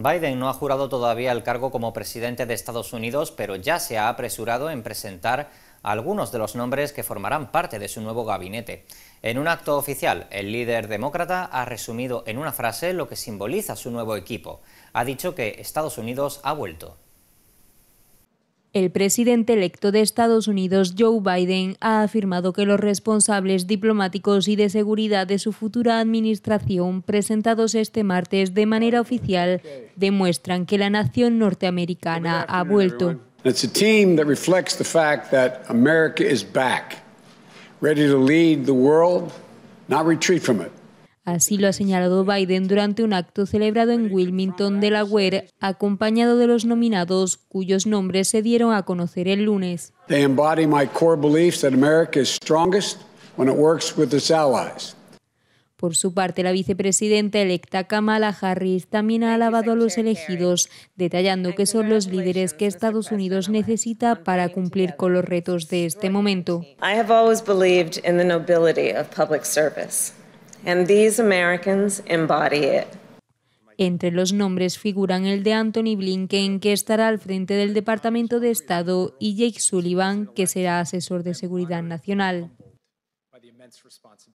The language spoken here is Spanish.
Biden no ha jurado todavía el cargo como presidente de Estados Unidos, pero ya se ha apresurado en presentar algunos de los nombres que formarán parte de su nuevo gabinete. En un acto oficial, el líder demócrata ha resumido en una frase lo que simboliza su nuevo equipo. Ha dicho que Estados Unidos ha vuelto. El presidente electo de Estados Unidos, Joe Biden, ha afirmado que los responsables diplomáticos y de seguridad de su futura administración, presentados este martes de manera oficial, demuestran que la nación norteamericana ha vuelto. It's a team that reflects the fact that America is back, ready to lead the world, not retreat from it. Así lo ha señalado Biden durante un acto celebrado en Wilmington, Delaware, acompañado de los nominados cuyos nombres se dieron a conocer el lunes. Por su parte, la vicepresidenta electa Kamala Harris también ha alabado a los elegidos, detallando que son los líderes que Estados Unidos necesita para cumplir con los retos de este momento and these Americans embody it. Entre los nombres figuran el de Anthony Blinken, que estará al frente del Departamento de Estado, y Jake Sullivan, que será asesor de Seguridad Nacional.